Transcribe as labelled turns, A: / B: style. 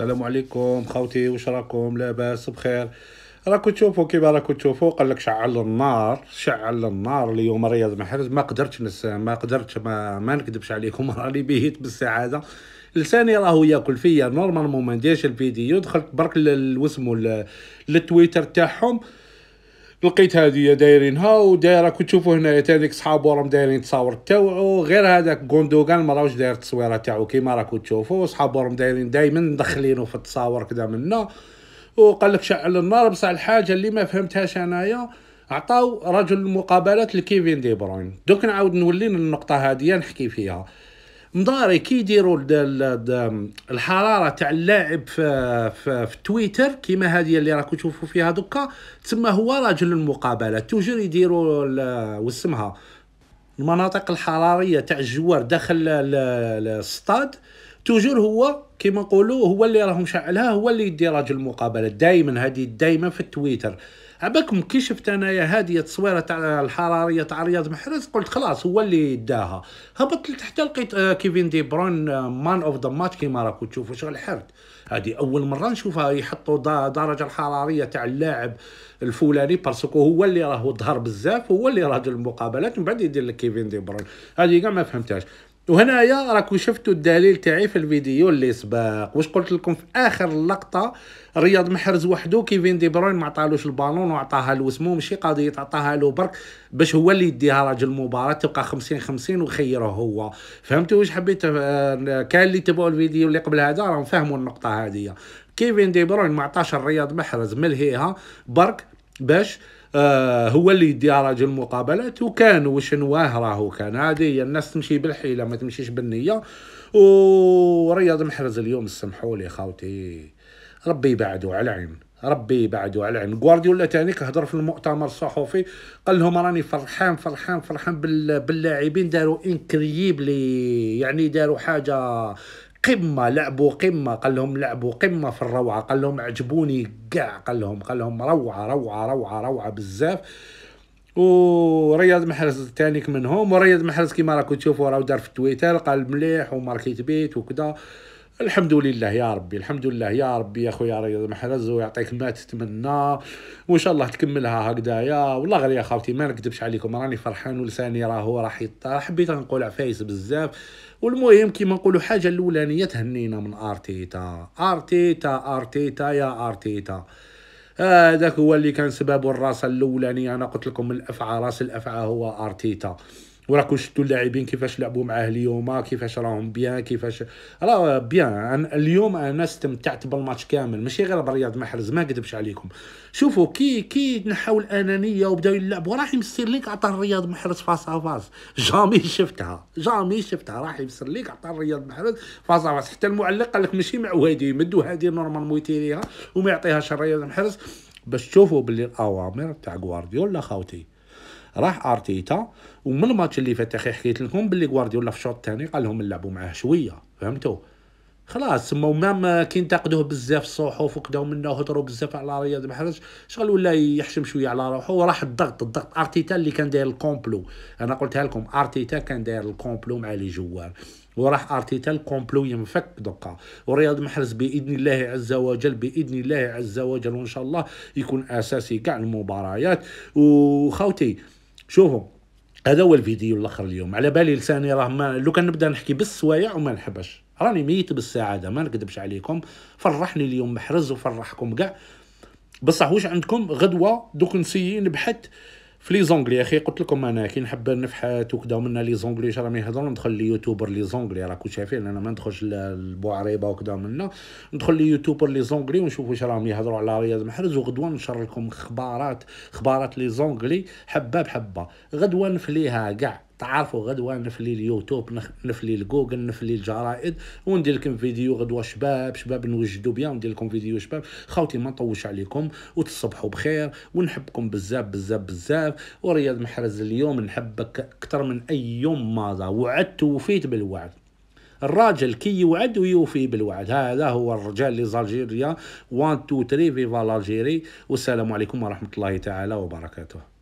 A: السلام عليكم خوتي واش راكم لاباس بخير راكم تشوفوا كيما راكم تشوفوا قال لك شعل النار شعل النار اليوم رياض محرز ما قدرتش نس... ما قدرتش ما, ما نكذبش عليكم راني بهيت بالسعاده لساني راهو ياكل فيا نورمالمون ما نديرش الفيديو دخلت برك لوسمو للتويتر تاعهم لقيت هذه دايرينها ودايره كنت تشوفوا هنايا تانيك صحابو راهم دايرين تصاور تاوعو غير هذاك غوندوغان ما راهوش داير التصويره تاعو كيما راكم تشوفوا صحابو راهم دايرين دايما مدخلينو في التصاور كذا منا وقال لك شعل النار بصح الحاجه اللي ما فهمتهاش انايا عطاو رجل المقابلات لكيفين دي بروين دوك نعاود نولي للنقطه هذه نحكي فيها مضاري كي يديروا الحراره تاع اللاعب في, في, في تويتر كيما هذه اللي راكم تشوفوا فيها دوكا تسمى هو راجل المقابله توجور يديروا واسمها المناطق الحراريه تاع الجوار داخل الستاد توجور هو كيما نقولوا هو اللي راهم مشعلها هو اللي يدي راجل المقابله دائما هذه دائما في تويتر عباكم كي شفت انايا هذه التصويره تاع الحراريه تاع رياض محرز قلت خلاص هو اللي داها هبطت لتحت لقيت آه، كيفين دي برون مان اوف ذا ماتش كيما راكم تشوفوا شغل حرد هذه اول مره نشوفها يحطوا درجه الحراريه تاع اللاعب الفلاني باسكو هو اللي راهو ظهر بزاف هو اللي راه المقابلات من بعد يدير لك كيفين دي برون هذه كاع ما فهمتهاش وهنايا راكو شفتوا الدليل تاعي في الفيديو اللي سباق واش قلت لكم في اخر لقطه رياض محرز وحده كيفين دي بروين ما عطالوش البالون وعطاها له سمو ماشي قضيه عطاها له برك باش هو اللي يديها راجل المباراه تبقى 50 50 وخيره هو فهمتوا واش حبيت آه، كان اللي تبعوا الفيديو اللي قبل هذا راهم فهموا النقطه هذه كيفين دي بروين ما عطاش الرياض محرز ملهيها برك باش آه، هو اللي يدي راجل المقابلات وكان وشنواه راهو كان هذه الناس تمشي بالحيله ما تمشيش بالنيه ورياض محرز اليوم سمحوا لي خاوتي ربي يبعدو على العين ربي يبعدو على العين غوارديولا تاني كهضر في المؤتمر الصحفي قال لهم راني فرحان فرحان فرحان باللاعبين داروا انكريبلي يعني داروا حاجه قمه لعبوا قمه قال لهم لعبوا قمه في الروعه قال لهم عجبوني كاع قال لهم قال لهم روعه روعه روعه روعه بزاف ورياض محرز ثاني منهم ورياض محرز كيما راكم تشوفوا راه دار في تويتر قال مليح وماركيت بيت وكذا الحمد لله يا ربي الحمد لله يا ربي يا خويا رياض محرز ويعطيك ما تتمنى وان شاء الله تكملها هكذايا والله غير يا خاوتي ما نكذبش عليكم راني فرحان ولساني راهو راح يطير حبيت نقول عفايس بزاف والمهم كيما نقولوا حاجه الاولانيه تهنينا من ارتيتا ارتيتا ارتيتا يا ارتيتا هذاك آه هو اللي كان سبب الراسه الاولاني انا قلت لكم الافعى راس الافعى هو ارتيتا وراكم شفتوا اللاعبين كيفاش لعبوا معاه اليوم كيفاش راهم بيان كيفاش راه بيان اليوم انا استمتعت بالماتش كامل ماشي غير برياض محرز ما كذبش عليكم شوفوا كي كي نحاول الانانيه وبداو يلعبوا راح يمسر ليك عطى الرياض محرز ا فاس جامي شفتها جامي شفتها راح يمسر ليك عطى الرياض محرز ا فاس حتى المعلق قال لك ماشي مع وادي يمد وهادي نورمالمون يتيريها وما يعطيهاش الرياض محرز باش تشوفوا باللي الاوامر تاع غوارديولا خاوتي راح ارتيتا ومن الماتش اللي فات اخي حكيت لكم باللي غوارديولا في الشوط الثاني قال لهم نلعبوا معاه شويه فهمتوا خلاص سما ومام كينتقدوه بزاف الصحف وقداو منه هضروا بزاف على رياض محرز شغل ولا يحشم شويه على روحه وراح الضغط الضغط ارتيتا اللي كان داير الكومبلو انا قلتها لكم ارتيتا كان داير الكومبلو مع لي جوار وراح ارتيتا الكومبلو ينفك دوكا ورياض محرز باذن الله عز وجل باذن الله عز وجل وان شاء الله يكون اساسي كاع المباريات وخوتي شوفوا هذا هو الفيديو الاخر اليوم على بالي لساني راه ما لو كان نبدا نحكي بالسوايع وما نحبش راني ميت بالسعاده ما نكذبش عليكم فرحني اليوم محرز وفرحكم كاع بصح واش عندكم غدوه دوك نسيي نبحث في لي زونغلي اخي قلت لكم انا كي نحب نفحات وكدا ومنا لي زونغلي راهم يهضروا ندخل ليوتيوبر لي زونغلي راكم شايفين انا ما ندخلش للبوعريبه وكذا منا ندخل ليوتيوبر لي زونغلي ونشوف واش راهم يهضروا على رياض محرز وغدوه نشر لكم اخبارات اخبارات لي زونغلي حبه بحبه غدوه نفليها كاع تعرفوا غدوه نفلي اليوتيوب نفلي الجوجل نفلي الجرائد وندير لكم فيديو غدوه شباب شباب نوجدوا بيان ندير لكم فيديو شباب خاوتي ما نطولش عليكم وتصبحوا بخير ونحبكم بزاف بزاف بزاف ورياض محرز اليوم نحبك اكثر من اي يوم مضى وعدت ووفيت بالوعد الراجل كي يوعد ويوفي بالوعد هذا هو الرجال اللي زالجيريا 1 2 3 فيفا لالجيري والسلام عليكم ورحمه الله تعالى وبركاته